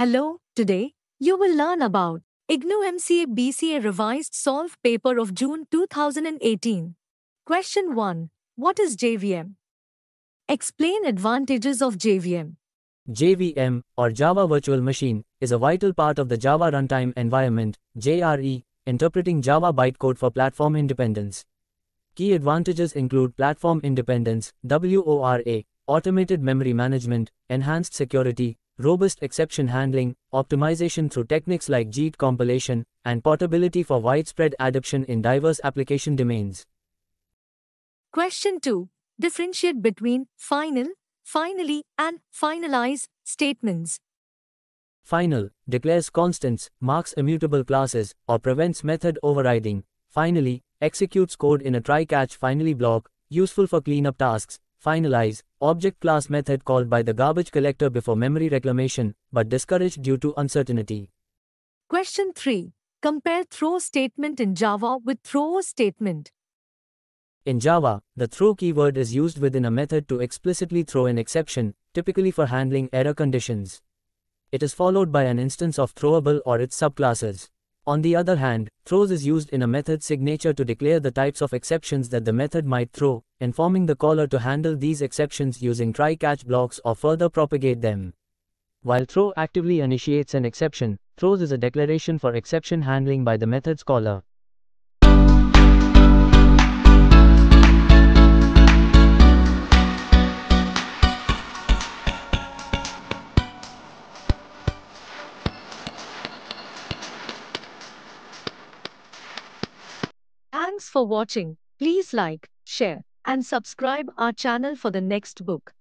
Hello, today, you will learn about IGNU MCA BCA Revised Solve Paper of June 2018. Question 1. What is JVM? Explain advantages of JVM. JVM, or Java Virtual Machine, is a vital part of the Java Runtime Environment, JRE, interpreting Java bytecode for platform independence. Key advantages include platform independence, WORA, automated memory management, enhanced security, robust exception handling, optimization through techniques like JIT compilation, and portability for widespread adoption in diverse application domains. Question 2. Differentiate between final, finally, and finalize statements. Final declares constants, marks immutable classes, or prevents method overriding. Finally, executes code in a try catch finally block, useful for cleanup tasks, finalize, object class method called by the garbage collector before memory reclamation, but discouraged due to uncertainty. Question 3. Compare throw statement in Java with throw statement. In Java, the throw keyword is used within a method to explicitly throw an exception, typically for handling error conditions. It is followed by an instance of throwable or its subclasses. On the other hand, throws is used in a method signature to declare the types of exceptions that the method might throw, informing the caller to handle these exceptions using try-catch blocks or further propagate them. While throw actively initiates an exception, throws is a declaration for exception handling by the method's caller. Thanks for watching. Please like, share, and subscribe our channel for the next book.